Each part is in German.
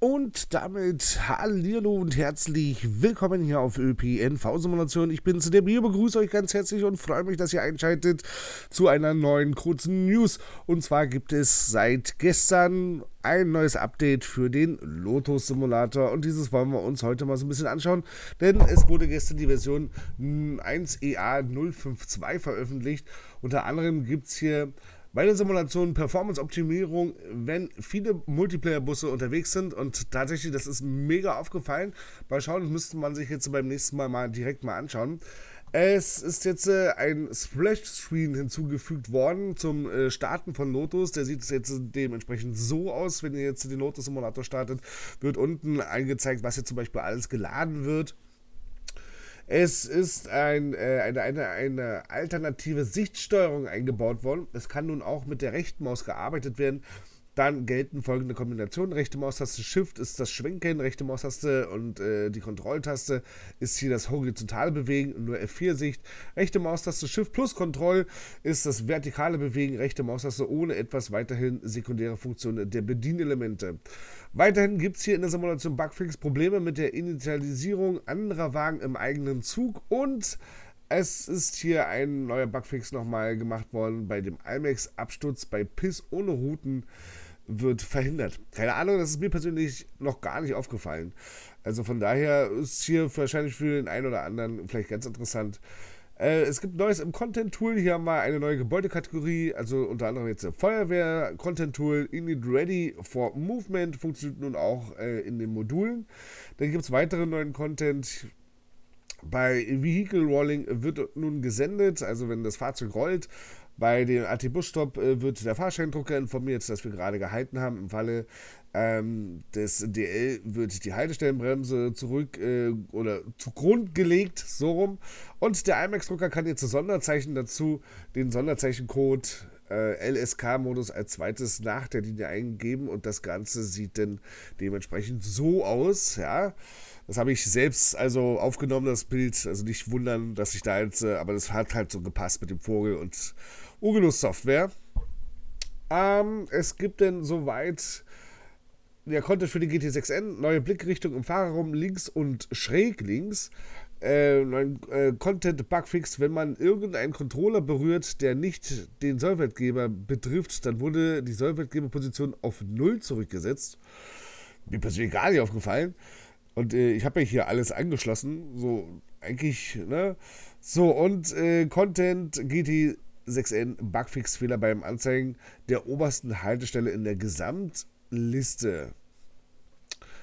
Und damit hallo und herzlich willkommen hier auf ÖPNV-Simulation. Ich bin Cedebrio, begrüße euch ganz herzlich und freue mich, dass ihr einschaltet zu einer neuen kurzen News. Und zwar gibt es seit gestern ein neues Update für den Lotus Simulator und dieses wollen wir uns heute mal so ein bisschen anschauen, denn es wurde gestern die Version 1EA e 052 veröffentlicht. Unter anderem gibt es hier bei der Simulation Performance-Optimierung, wenn viele Multiplayer-Busse unterwegs sind und tatsächlich, das ist mega aufgefallen. Bei Schauen müsste man sich jetzt beim nächsten Mal mal direkt mal anschauen. Es ist jetzt äh, ein Splash-Screen hinzugefügt worden zum äh, Starten von Lotus. Der sieht jetzt dementsprechend so aus, wenn ihr jetzt den Lotus-Simulator startet, wird unten angezeigt, was hier zum Beispiel alles geladen wird. Es ist ein, äh, eine, eine, eine alternative Sichtsteuerung eingebaut worden. Es kann nun auch mit der rechten Maus gearbeitet werden. Dann gelten folgende Kombinationen. Rechte Maustaste Shift ist das Schwenken, rechte Maustaste und äh, die Kontrolltaste ist hier das horizontale Bewegen, nur F4-Sicht. Rechte Maustaste Shift plus Kontroll ist das vertikale Bewegen, rechte Maustaste ohne etwas weiterhin sekundäre Funktionen der Bedienelemente. Weiterhin gibt es hier in der Simulation Bugfix Probleme mit der Initialisierung anderer Wagen im eigenen Zug und es ist hier ein neuer Bugfix nochmal gemacht worden bei dem IMAX-Absturz bei PIS ohne Routen wird verhindert. Keine Ahnung, das ist mir persönlich noch gar nicht aufgefallen. Also von daher ist hier wahrscheinlich für den einen oder anderen vielleicht ganz interessant. Äh, es gibt Neues im Content Tool. Hier haben wir eine neue Gebäudekategorie. Also unter anderem jetzt der Feuerwehr, Content Tool, Init Ready for Movement funktioniert nun auch äh, in den Modulen. Dann gibt es weiteren neuen Content. Bei Vehicle Rolling wird nun gesendet, also wenn das Fahrzeug rollt, bei dem at busstopp äh, wird der Fahrscheindrucker informiert, dass wir gerade gehalten haben. Im Falle ähm, des DL wird die Haltestellenbremse zurück äh, oder zugrund gelegt, so rum. Und der IMAX-Drucker kann jetzt das Sonderzeichen dazu, den Sonderzeichencode äh, LSK-Modus als zweites nach der Linie eingeben und das Ganze sieht dann dementsprechend so aus, ja. Das habe ich selbst also aufgenommen, das Bild. Also nicht wundern, dass ich da jetzt, äh, aber das hat halt so gepasst mit dem Vogel und Oculus Software. Ähm, es gibt denn soweit der Content für die GT6N, neue Blickrichtung im Fahrerraum links und schräg links. Äh, neuen äh, Content-Bugfix, wenn man irgendeinen Controller berührt, der nicht den Sollwertgeber betrifft, dann wurde die Sollwertgeberposition auf 0 zurückgesetzt. Mir persönlich gar nicht aufgefallen. Und äh, ich habe ja hier alles angeschlossen. So, eigentlich, ne? So, und äh, Content GT 6N Bugfix-Fehler beim Anzeigen der obersten Haltestelle in der Gesamtliste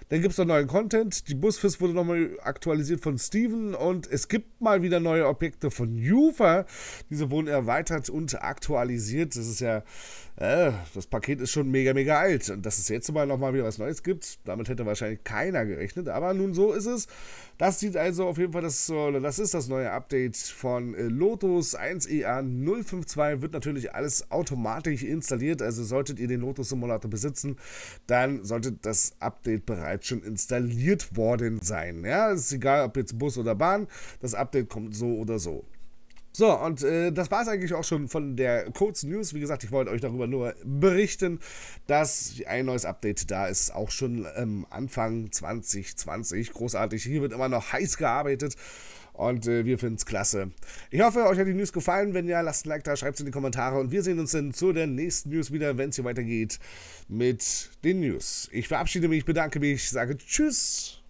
dann gibt es noch neuen Content. Die Busfist wurde nochmal aktualisiert von Steven und es gibt mal wieder neue Objekte von Jufa. Diese wurden erweitert und aktualisiert. Das ist ja, äh, das Paket ist schon mega, mega alt. Und dass es jetzt mal nochmal wieder was Neues gibt, damit hätte wahrscheinlich keiner gerechnet. Aber nun so ist es. Das sieht also auf jeden Fall, das, das ist das neue Update von äh, Lotus 1EA e 052. Wird natürlich alles automatisch installiert. Also solltet ihr den Lotus Simulator besitzen, dann solltet das Update bereits bereits schon installiert worden sein. Ja, ist egal, ob jetzt Bus oder Bahn, das Update kommt so oder so. So, und äh, das war es eigentlich auch schon von der kurzen News. Wie gesagt, ich wollte euch darüber nur berichten, dass ein neues Update da ist, auch schon ähm, Anfang 2020. Großartig. Hier wird immer noch heiß gearbeitet. Und äh, wir finden es klasse. Ich hoffe, euch hat die News gefallen. Wenn ja, lasst ein Like da, schreibt es in die Kommentare. Und wir sehen uns dann zu der nächsten News wieder, wenn es hier weitergeht mit den News. Ich verabschiede mich, bedanke mich, sage Tschüss.